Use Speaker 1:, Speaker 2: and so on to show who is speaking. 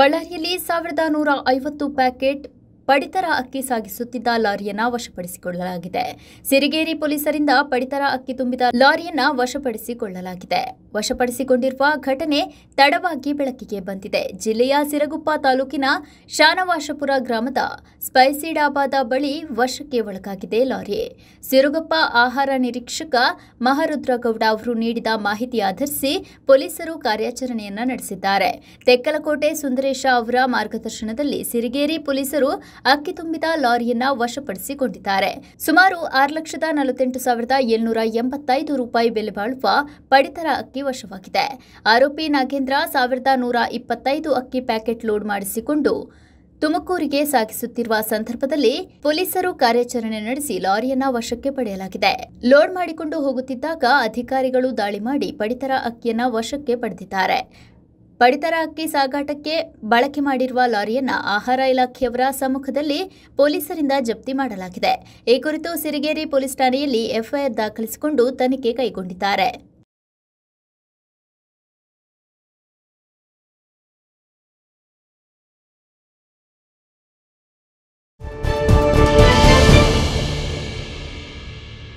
Speaker 1: ಬಳ್ಳಾರಿಯಲ್ಲಿ ಸಾವಿರದ ನೂರ ಐವತ್ತು ಪ್ಯಾಕೆಟ್ ಪಡಿತರ ಅಕ್ಕಿ ಸಾಗಿಸುತ್ತಿದ್ದ ಲಾರಿಯನ್ನ ವಶಪಡಿಸಿಕೊಳ್ಳಲಾಗಿದೆ ಸಿರಿಗೇರಿ ಪೊಲೀಸರಿಂದ ಪಡಿತರ ಅಕ್ಕಿ ತುಂಬಿದ ಲಾರಿಯನ್ನ ವಶಪಡಿಸಿಕೊಳ್ಳಲಾಗಿದೆ ವಶಪಡಿಸಿಕೊಂಡಿರುವ ಘಟನೆ ತಡವಾಗಿ ಬೆಳಕಿಗೆ ಬಂದಿದೆ ಜಿಲ್ಲೆಯ ಸಿರಗುಪ್ಪ ತಾಲೂಕಿನ ಶಾನವಾಶಪುರ ಗ್ರಾಮದ ಡಾಬಾದ ಬಳಿ ವಶಕ್ಕೆ ಒಳಗಾಗಿದೆ ಲಾರಿ ಸಿರುಗಪ್ಪ ಆಹಾರ ನಿರೀಕ್ಷಕ ಮಹರುದ್ರಗೌಡ ಅವರು ನೀಡಿದ ಮಾಹಿತಿ ಆಧರಿಸಿ ಪೊಲೀಸರು ಕಾರ್ಯಾಚರಣೆಯನ್ನ ನಡೆಸಿದ್ದಾರೆ ತೆಕ್ಕಲಕೋಟೆ ಸುಂದರೇಶ ಅವರ ಮಾರ್ಗದರ್ಶನದಲ್ಲಿ ಸಿರಿಗೇರಿ ಪೊಲೀಸರು ಅಕ್ಕಿ ತುಂಬಿದ ಲಾರಿಯನ್ನ ವಶಪಡಿಸಿಕೊಂಡಿದ್ದಾರೆ ಸುಮಾರು ಆರು ಲಕ್ಷದ ನಲವತ್ತೆಂಟು ಸಾವಿರದ ಏಳ್ನೂರ ಎಂಬತ್ತೈದು ರೂಪಾಯಿ ಬೆಲೆ ಬಾಳುವ ಪಡಿತರ ಅಕ್ಕಿ ವಶವಾಗಿದೆ ಆರೋಪಿ ನಾಗೇಂದ್ರ ಸಾವಿರದ ನೂರ ಇಪ್ಪತ್ತೈದು ಅಕ್ಕಿ ಪ್ಯಾಕೆಟ್ ಲೋಡ್ ಮಾಡಿಸಿಕೊಂಡು ತುಮಕೂರಿಗೆ ಸಾಗಿಸುತ್ತಿರುವ ಸಂದರ್ಭದಲ್ಲಿ ಪೊಲೀಸರು ಕಾರ್ಯಾಚರಣೆ ನಡೆಸಿ ಲಾರಿಯನ್ನ ವಶಕ್ಕೆ ಪಡೆಯಲಾಗಿದೆ ಲೋಡ್ ಮಾಡಿಕೊಂಡು ಹೋಗುತ್ತಿದ್ದಾಗ ಅಧಿಕಾರಿಗಳು ದಾಳಿ ಮಾಡಿ ಪಡಿತರ ಅಕ್ಕಿಯನ್ನ ವಶಕ್ಕೆ ಪಡೆದಿದ್ದಾರೆ ಪಡಿತರ ಅಕ್ಕಿ ಸಾಗಾಟಕ್ಕೆ ಬಳಕೆ ಮಾಡಿರುವ ಲಾರಿಯನ್ನು ಆಹಾರ ಇಲಾಖೆಯವರ ಸಮ್ಮುಖದಲ್ಲಿ ಪೊಲೀಸರಿಂದ ಜಪ್ತಿ ಮಾಡಲಾಗಿದೆ ಈ ಕುರಿತು ಸಿರಿಗೇರಿ ಪೊಲೀಸ್ ಠಾಣೆಯಲ್ಲಿ ಎಫ್ಐಆರ್ ದಾಖಲಿಸಿಕೊಂಡು ತನಿಖೆ ಕೈಗೊಂಡಿದ್ದಾರೆ